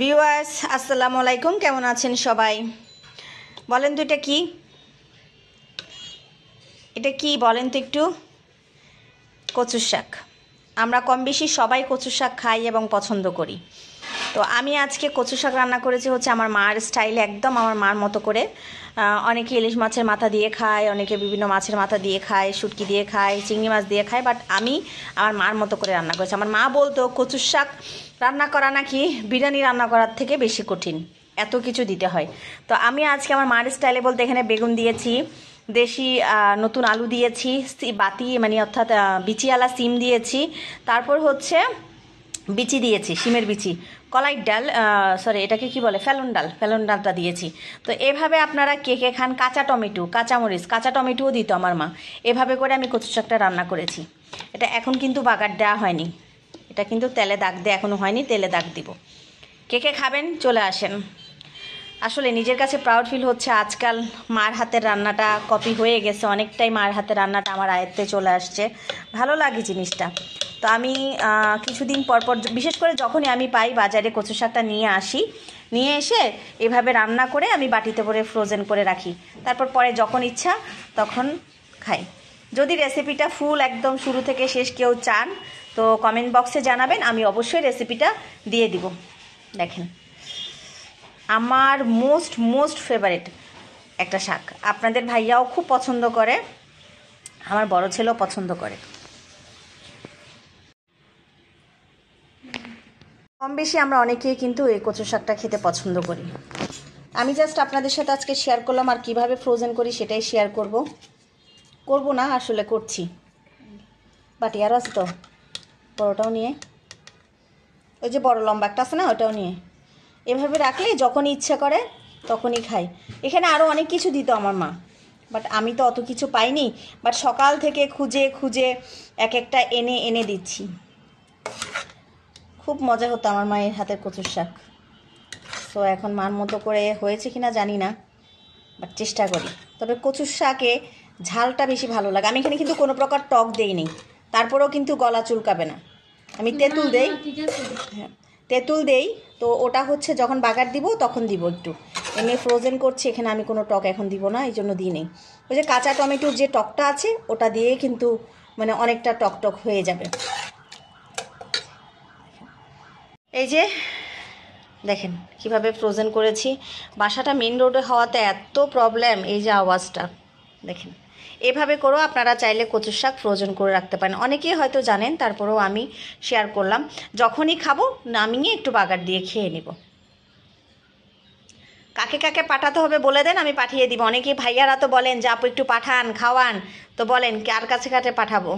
viewers আসসালামু আলাইকুম কেমন আছেন সবাই বলেন তো এটা কি এটা কি বলেন তো একটু কচু শাক আমরা কম বেশি সবাই কচু শাক খাই এবং পছন্দ করি তো আমি আজকে কচু শাক রান্না করেছি হচ্ছে আমার মার স্টাইলে একদম আমার মার মতো করে অনেকে ইলিশ মাছের মাথা দিয়ে খায় অনেকে বিভিন্ন মাছের মাথা দিয়ে খায় শুটকি দিয়ে খায় চিংড়ি মাছ দিয়ে খায় বাট আমি আমার মার মতো করে রান্না করেছি আমার মা বলতো কচু শাক রান্না করা নাকি বিরিয়ানি রান্না করার থেকে বেশি কঠিন এত কিছু দিতে হয় তো আমি আজকে আমার মার স্টাইলে বলতে এখানে বেগুন দিয়েছি দেশি নতুন আলু দিয়েছি বাতি মানে অর্থাৎ বিচিওয়ালা সিম দিয়েছি তারপর হচ্ছে বিচি দিয়েছি সিমের বিচি কলাইয়ের ডাল সরি এটাকে কি বলে ফেলন ডাল ফেলন ডালটা দিয়েছি তো এভাবে আপনারা কে কে খান কাঁচা টমেটো কাঁচামরিচ কাঁচা টমেটোও দিত আমার মা এভাবে করে আমি কচু রান্না করেছি এটা এখন কিন্তু বাগার দেওয়া হয়নি এটা কিন্তু তেলে দাগ দিয়ে এখনও হয়নি তেলে দাগ দিব কে কে খাবেন চলে আসেন আসলে নিজের কাছে প্রাউড ফিল হচ্ছে আজকাল মার হাতের রান্নাটা কপি হয়ে গেছে অনেকটাই মার হাতের রান্নাটা আমার আয়ত্তে চলে আসছে ভালো লাগে জিনিসটা তো আমি কিছুদিন পরপর বিশেষ করে যখনই আমি পাই বাজারে কচু শাকটা নিয়ে আসি নিয়ে এসে এভাবে রান্না করে আমি বাটিতে করে ফ্রোজেন করে রাখি তারপর পরে যখন ইচ্ছা তখন খাই যদি রেসিপিটা ফুল একদম শুরু থেকে শেষ কেউ চান তো কমেন্ট বক্সে জানাবেন আমি অবশ্যই রেসিপিটা দিয়ে দিব দেখেন আমার মোস্ট মোস্ট ফেভারিট একটা শাক আপনাদের ভাইয়াও খুব পছন্দ করে আমার বড় ছেলেও পছন্দ করে কম বেশি আমরা অনেকেই কিন্তু এই কচু শাকটা খেতে পছন্দ করি আমি জাস্ট আপনাদের সাথে আজকে শেয়ার করলাম আর কিভাবে ফ্রোজেন করি সেটাই শেয়ার করব করব না আসলে করছি বাটি আরও আছে তো বড়োটাও নিয়ে ওই যে বড় লম্বা একটা আছে না ওটাও নিয়ে এভাবে রাখলে যখন ইচ্ছা করে তখনই খাই এখানে আরও অনেক কিছু দিত আমার মা বাট আমি তো অত কিছু পাইনি বাট সকাল থেকে খুঁজে খুঁজে এক একটা এনে এনে দিচ্ছি খুব মজা হতো আমার মায়ের হাতের কচুর শাক সো এখন মার মতো করে হয়েছে কি না জানি না বাট চেষ্টা করি তবে কচুর শাকে ঝালটা বেশি ভালো লাগে আমি এখানে কিন্তু কোনো প্রকার টক দেইনি তারপরেও কিন্তু গলা চুলকাবে না আমি তেঁতুল দেই হ্যাঁ তেঁতুল দেই তো ওটা হচ্ছে যখন বাগার দিব তখন দিব একটু এমনি ফ্রোজেন করছি এখানে আমি কোনো টক এখন দিব না এই জন্য দিই নেই ওই যে কাঁচা টমেটোর যে টকটা আছে ওটা দিয়ে কিন্তু মানে অনেকটা টক টক হয়ে যাবে এই যে দেখেন কিভাবে ফ্রোজেন করেছি বাসাটা মেন রোডে হওয়াতে এত প্রবলেম এই যে আওয়াজটা দেখেন এভাবে করেও আপনারা চাইলে কচুর শাক ফ্রোজন করে রাখতে পারেন অনেকেই হয়তো জানেন তারপরেও আমি শেয়ার করলাম যখনই খাবো নামিয়ে একটু বাগার দিয়ে খেয়ে নেব কাকে কাকে পাঠাতে হবে বলে দেন আমি পাঠিয়ে দিব অনেকেই ভাইয়ারা তো বলেন যে আপু একটু পাঠান খাওয়ান তো বলেন কার কাছে কাছে পাঠাবো